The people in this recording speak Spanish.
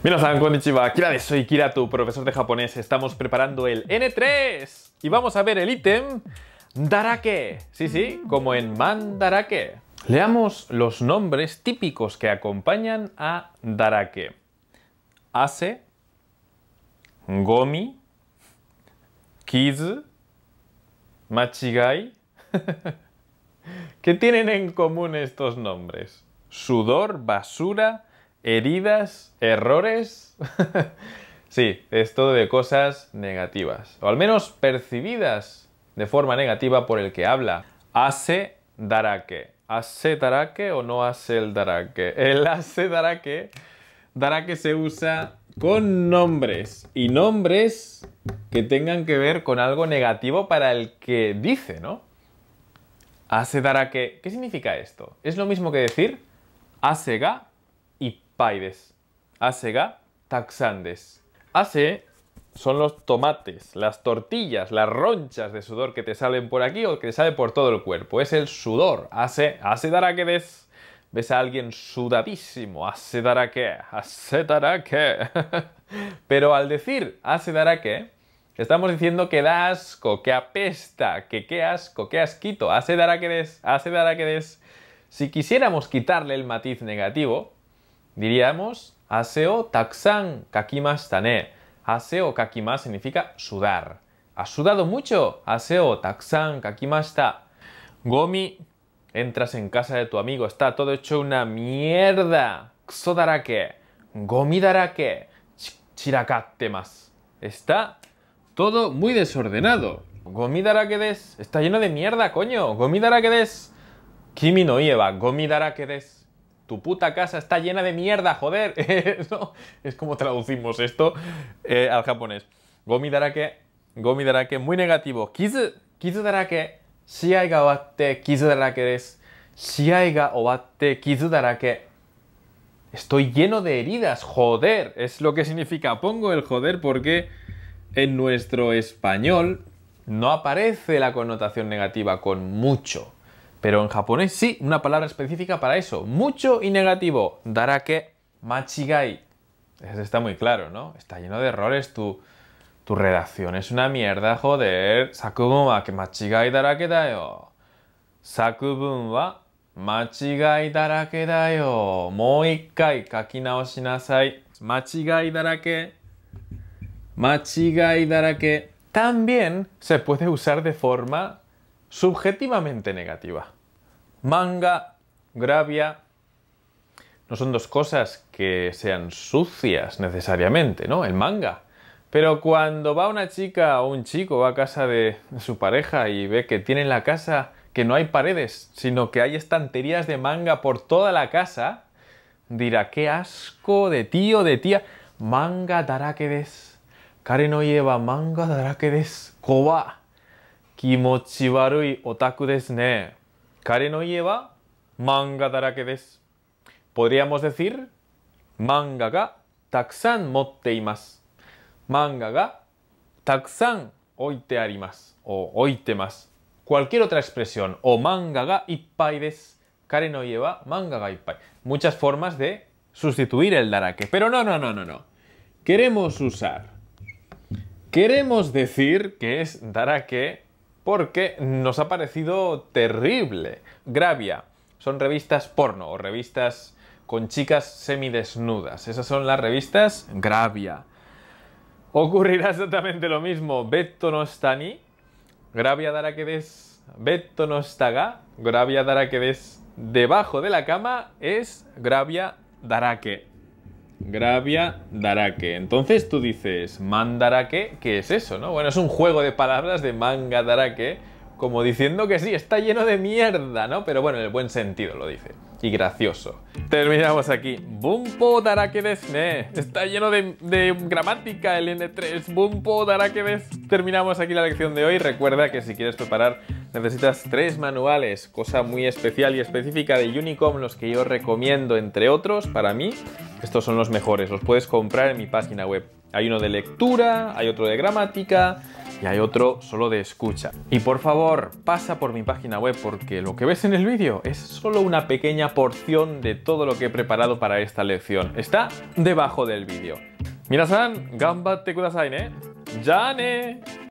Minasan, konnichiwa, Kira de soy Kira, tu profesor de japonés. Estamos preparando el N3 y vamos a ver el ítem Darake. Sí, sí, como en Mandarake. Leamos los nombres típicos que acompañan a Darake. Ase, Gomi, Kizu, Machigai. ¿Qué tienen en común estos nombres? Sudor, basura, heridas, errores. sí, esto de cosas negativas, o al menos percibidas de forma negativa por el que habla. Hace darake. Hace darake o no hace el darake. El hace dará Darake se usa con nombres y nombres que tengan que ver con algo negativo para el que dice, ¿no? Hace darake. ¿Qué significa esto? Es lo mismo que decir ga? taxandes hace son los tomates, las tortillas, las ronchas de sudor que te salen por aquí o que te sale por todo el cuerpo. Es el sudor. Hace, hace dará des. Ves a alguien sudadísimo. Hace dará que, hace dará que. Pero al decir hace dará que, estamos diciendo que da asco, que apesta, que qué asco, qué asquito. Hace dará que des, hace dará que des. Si quisiéramos quitarle el matiz negativo, diríamos aseo taxan kakimas ne. Aseo kakimas significa sudar. ¿Has sudado mucho? Aseo taxan kakimashita. Gomi, entras en casa de tu amigo, está todo hecho una mierda. Ksodarake, gomi darake, chirakattemas. Está todo muy desordenado. Gomi darake des, está lleno de mierda, coño. Gomi darake des. Kimi no ieba, gomi darake des. Tu puta casa está llena de mierda, joder. Es como traducimos esto eh, al japonés. Gomi darake, gomi darake, muy negativo. Kizu, kizu darake, shiai ga owatte, kizu darake desu. Shiai ga owatte, kizu darake. Estoy lleno de heridas, joder. Es lo que significa. Pongo el joder porque en nuestro español no aparece la connotación negativa con mucho. Pero en japonés sí, una palabra específica para eso. Mucho y negativo. Darake machigai. Eso está muy claro, ¿no? Está lleno de errores tu, redacción. Es una mierda, joder. Sakubun wa que machigai darake da yo. Sakubun wa machigai darake da yo. Moikai ikkai Machigai darake. Machigai darake. También se puede usar de forma subjetivamente negativa. Manga, gravia, no son dos cosas que sean sucias necesariamente, ¿no? El manga. Pero cuando va una chica o un chico a casa de su pareja y ve que tiene en la casa que no hay paredes, sino que hay estanterías de manga por toda la casa, dirá, qué asco de tío, de tía, manga dará que Kare no lleva manga dará que ...quimochibarui otaku desu ne? Kare no ie wa manga darake Podríamos decir... ...manga ga takusan motte imasu. Manga ga takusan oite arimasu o masu. Cualquier otra expresión. O manga ga ippai desu. Kare no ie wa manga ga ippai. Muchas formas de sustituir el darake. Pero no, no, no, no, no. Queremos usar... Queremos decir que es darake porque nos ha parecido terrible. Gravia, son revistas porno o revistas con chicas semidesnudas. Esas son las revistas Gravia. Ocurrirá exactamente lo mismo. beto no está ni. Gravia dará que des. no está Gravia dará que des. Debajo de la cama es Gravia dará que. Gravia Darake. Entonces tú dices, Mandarake, ¿qué es eso, no? Bueno, es un juego de palabras de manga Darake, como diciendo que sí, está lleno de mierda, ¿no? Pero bueno, en el buen sentido lo dice y gracioso. Terminamos aquí. Bumpo, dará que desne! Está lleno de, gramática el N3. dará que des. Terminamos aquí la lección de hoy. Recuerda que si quieres preparar necesitas tres manuales, cosa muy especial y específica de Unicom, los que yo recomiendo entre otros para mí. Estos son los mejores, los puedes comprar en mi página web. Hay uno de lectura, hay otro de gramática, y hay otro solo de escucha. Y por favor, pasa por mi página web porque lo que ves en el vídeo es solo una pequeña porción de todo lo que he preparado para esta lección. Está debajo del vídeo. Mirasan, gambatte kudasai ne. ¡Ya ne!